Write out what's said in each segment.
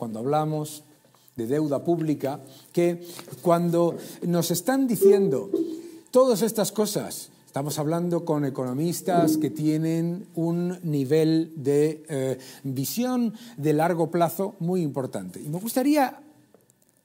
cuando hablamos de deuda pública, que cuando nos están diciendo todas estas cosas, estamos hablando con economistas que tienen un nivel de eh, visión de largo plazo muy importante. Y me gustaría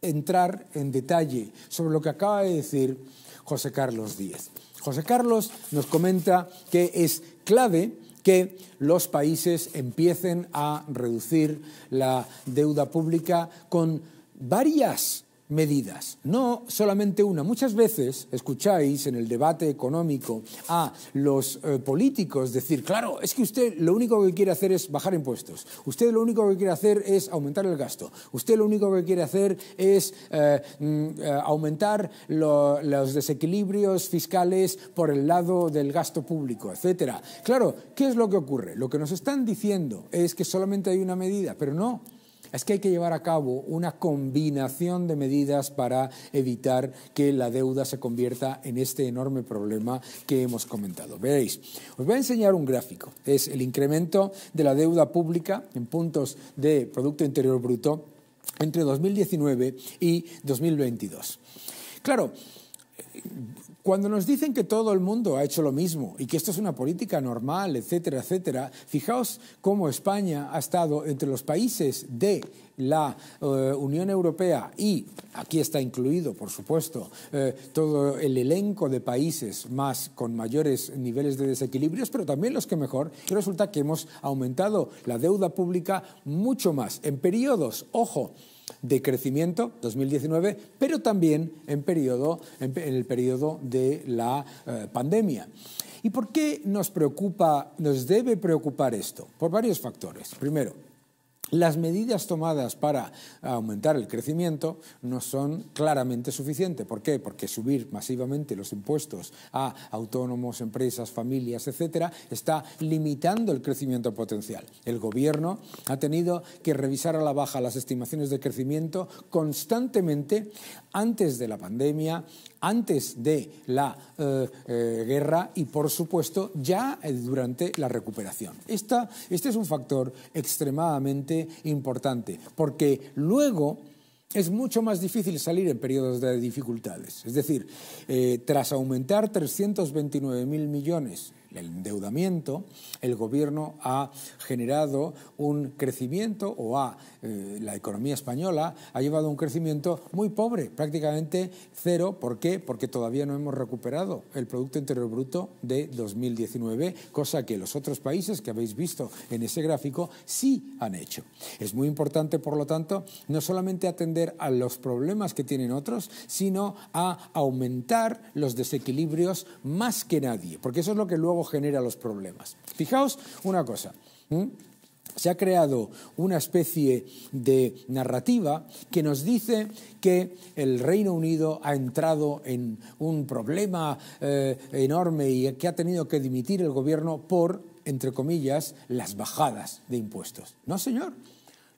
entrar en detalle sobre lo que acaba de decir José Carlos Díez. José Carlos nos comenta que es clave que los países empiecen a reducir la deuda pública con varias medidas, no solamente una. Muchas veces escucháis en el debate económico a los eh, políticos decir, claro, es que usted lo único que quiere hacer es bajar impuestos, usted lo único que quiere hacer es aumentar el gasto, usted lo único que quiere hacer es eh, mm, eh, aumentar los desequilibrios fiscales por el lado del gasto público, etc. Claro, ¿qué es lo que ocurre? Lo que nos están diciendo es que solamente hay una medida, pero no. Es que hay que llevar a cabo una combinación de medidas para evitar que la deuda se convierta en este enorme problema que hemos comentado. Veréis, os voy a enseñar un gráfico. Es el incremento de la deuda pública en puntos de Producto Interior Bruto entre 2019 y 2022. Claro, cuando nos dicen que todo el mundo ha hecho lo mismo y que esto es una política normal, etcétera, etcétera, fijaos cómo España ha estado entre los países de la eh, Unión Europea y aquí está incluido, por supuesto, eh, todo el elenco de países más con mayores niveles de desequilibrios, pero también los que mejor, y resulta que hemos aumentado la deuda pública mucho más en periodos, ojo, de crecimiento, 2019, pero también en, el periodo de la eh, pandemia. ¿Y por qué nos preocupa, nos debe preocupar esto? Por varios factores. Primero, las medidas tomadas para aumentar el crecimiento no son claramente suficientes. ¿Por qué? Porque subir masivamente los impuestos a autónomos, empresas, familias, etcétera, está limitando el crecimiento potencial. El gobierno ha tenido que revisar a la baja las estimaciones de crecimiento constantemente antes de la pandemia, antes de la eh, eh, guerra y, por supuesto, ya eh, durante la recuperación. este es un factor extremadamente importante, porque luego es mucho más difícil salir en periodos de dificultades. Es decir, eh, tras aumentar 329.000 millones el endeudamiento, el gobierno ha generado un crecimiento o eh, la economía española ha llevado un crecimiento muy pobre, prácticamente cero. ¿Por qué? Porque todavía no hemos recuperado el Producto Interior Bruto de 2019, cosa que los otros países que habéis visto en ese gráfico sí han hecho. Es muy importante, por lo tanto, no solamente atender a los problemas que tienen otros, sino a aumentar los desequilibrios más que nadie, porque eso es lo que luego genera los problemas. Fijaos una cosa. Se ha creado una especie de narrativa que nos dice que el Reino Unido ha entrado en un problema eh, enorme y que ha tenido que dimitir el gobierno por, entre comillas, las bajadas de impuestos. No, señor.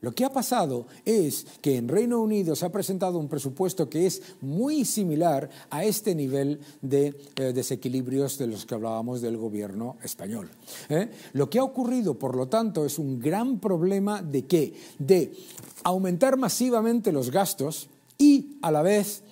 Lo que ha pasado es que en Reino Unido se ha presentado un presupuesto que es muy similar a este nivel de eh, desequilibrios de los que hablábamos del gobierno español. ¿eh? Lo que ha ocurrido, por lo tanto, es un gran problema de qué? De aumentar masivamente los gastos y a la vez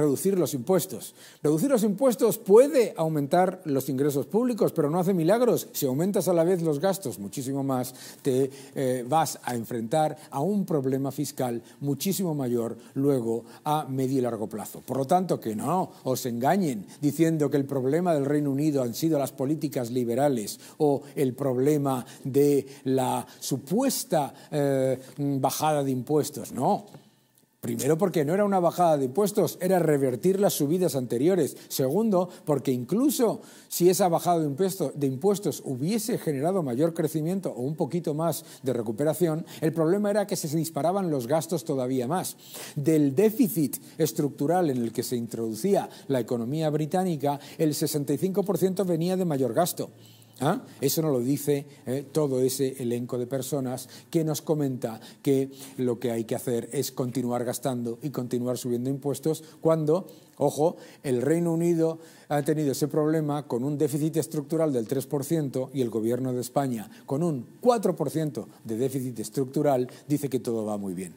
reducir los impuestos. Reducir los impuestos puede aumentar los ingresos públicos, pero no hace milagros. Si aumentas a la vez los gastos muchísimo más, te eh, vas a enfrentar a un problema fiscal muchísimo mayor luego a medio y largo plazo. Por lo tanto, que no os engañen diciendo que el problema del Reino Unido han sido las políticas liberales o el problema de la supuesta eh, bajada de impuestos. No, Primero, porque no era una bajada de impuestos, era revertir las subidas anteriores. Segundo, porque incluso si esa bajada de, de impuestos hubiese generado mayor crecimiento o un poquito más de recuperación, el problema era que se disparaban los gastos todavía más. Del déficit estructural en el que se introducía la economía británica, el 65% venía de mayor gasto. ¿Ah? Eso no lo dice eh, todo ese elenco de personas que nos comenta que lo que hay que hacer es continuar gastando y continuar subiendo impuestos cuando, ojo, el Reino Unido ha tenido ese problema con un déficit estructural del 3% y el gobierno de España con un 4% de déficit estructural dice que todo va muy bien.